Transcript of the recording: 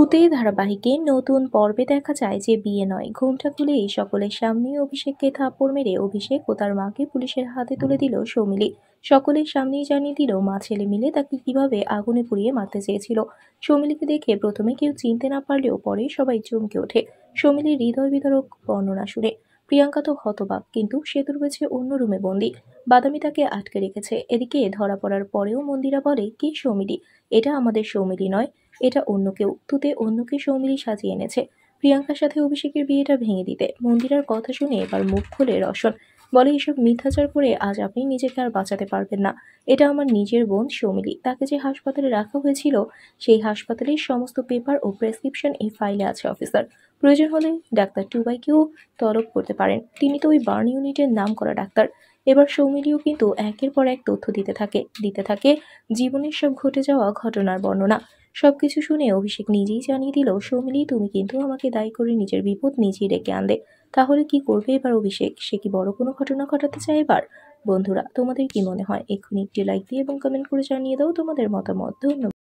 তুতে ধারাবাহিকে নতুন পর্বে দেখা যায় যে বিয়ে নয় ঘুমটা খুলেই সকলের সামনে অভিষেককে থাপ্পড় মেরে অভিষেক ও তার মাকে পুলিশের হাতে তুলে দিল সৌমিলি সকলের সামনেই জানিয়ে দিল মা ছেলে মিলে তাকে কিভাবে আগুনে পুড়িয়ে মারতে চেয়েছিল সৌমিলিকে দেখে প্রথমে কেউ চিনতে না পারলেও পরে সবাই চমকে ওঠে সৌমিলির হৃদয় বিতরক বর্ণনা শুনে প্রিয়াঙ্কা তো হতবাক কিন্তু সেতুর রয়েছে অন্য রুমে বন্দি বাদামি তাকে আটকে রেখেছে এদিকে ধরা পড়ার পরেও মন্দিরা বলে কি সৌমিলি এটা আমাদের সৌমিলি নয় এটা অন্য কেউ তুতে অন্যকে সৌমিলি সাজিয়ে এনেছে প্রিয়াঙ্কার সাথে অভিষেকের বিয়েটা ভেঙে দিতে মন্দিরার কথা শুনে এবার মুখ খুলে রসন বলে এসব মিথ্যাচার করে আজ আপনি নিজেকে আর বাঁচাতে পারবেন না এটা আমার নিজের বোন সৌমিলি তাকে যে হাসপাতালে রাখা হয়েছিল সেই হাসপাতালের সমস্ত পেপার ও প্রেসক্রিপশন এই ফাইলে আছে অফিসার প্রয়োজন হলে ডাক্তার টুবাইকেও তলব করতে পারেন তিনি তো ওই বার্ন ইউনিটের নাম করা ডাক্তার এবার সৌমিলিও কিন্তু একের পর এক তথ্য দিতে থাকে দিতে থাকে জীবনের সব ঘটে যাওয়া ঘটনার বর্ণনা সব কিছু শুনে অভিষেক নিজেই জানিয়ে দিল সৌমিলি তুমি কিন্তু আমাকে দায়ী করে নিজের বিপদ নিজেই ডেকে আনবে তাহলে কি করবে এবার অভিষেক সে কি বড় কোনো ঘটনা ঘটাতে চায় এবার বন্ধুরা তোমাদের কি মনে হয় এক্ষুনি একটি লাইক দিয়ে এবং কমেন্ট করে জানিয়ে দাও তোমাদের মতামত ধন্যবাদ